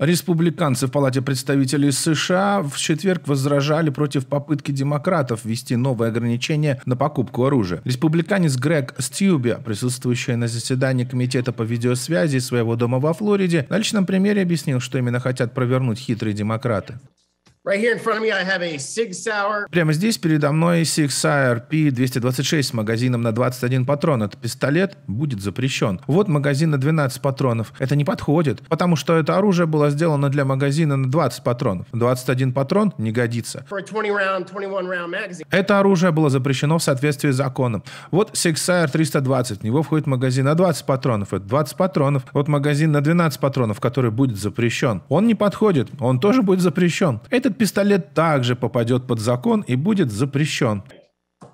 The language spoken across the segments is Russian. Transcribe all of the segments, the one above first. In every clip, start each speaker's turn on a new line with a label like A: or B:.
A: Республиканцы в Палате представителей США в четверг возражали против попытки демократов ввести новые ограничения на покупку оружия. Республиканец Грег Стьюби, присутствующий на заседании комитета по видеосвязи своего дома во Флориде, на личном примере объяснил, что именно хотят провернуть хитрые демократы. Прямо здесь передо мной Sig Sauer P226 с магазином на 21 патрон. Этот пистолет будет запрещен. Вот магазин на 12 патронов. Это не подходит, потому что это оружие было сделано для магазина на 20 патронов. 21 патрон не годится. Это оружие было запрещено в соответствии с законом. Вот Sig Sauer 320. В него входит магазин на 20 патронов. Это 20 патронов. Вот магазин на 12 патронов, который будет запрещен. Он не подходит. Он тоже будет запрещен. Этот этот пистолет также попадет под закон и будет запрещен.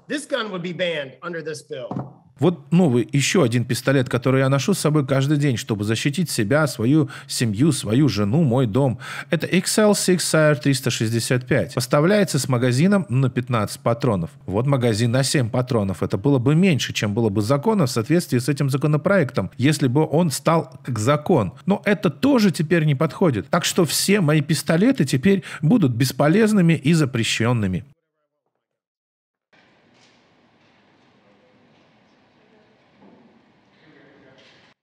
A: This gun would be banned under this bill. Вот новый, ну, еще один пистолет, который я ношу с собой каждый день, чтобы защитить себя, свою семью, свою жену, мой дом. Это XL6 Sire 365. Поставляется с магазином на 15 патронов. Вот магазин на 7 патронов. Это было бы меньше, чем было бы закона в соответствии с этим законопроектом, если бы он стал как закон. Но это тоже теперь не подходит. Так что все мои пистолеты теперь будут бесполезными и запрещенными.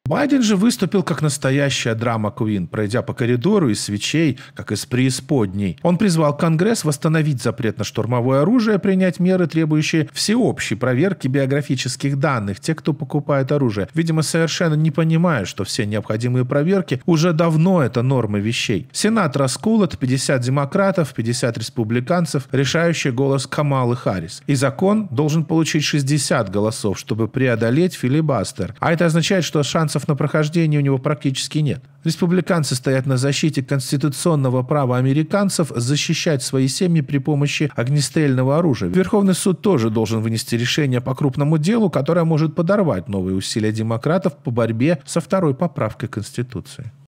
A: Байден же выступил как настоящая драма Квин, пройдя по коридору из свечей, как из преисподней. Он призвал Конгресс восстановить запрет на штурмовое оружие, принять меры, требующие всеобщей проверки биографических данных тех, кто покупает оружие. Видимо, совершенно не понимая, что все необходимые проверки уже давно это нормы вещей. Сенат расколот 50 демократов, 50 республиканцев, решающий голос Камалы Харрис. И закон должен получить 60 голосов, чтобы преодолеть филибастер. А это означает, что шансов шансов на прохождение у него практически нет. Республиканцы стоят на защите конституционного права американцев защищать свои семьи при помощи огнестрельного оружия. Верховный суд тоже должен вынести решение по крупному делу, которое может подорвать новые усилия демократов по борьбе со второй поправкой Конституции.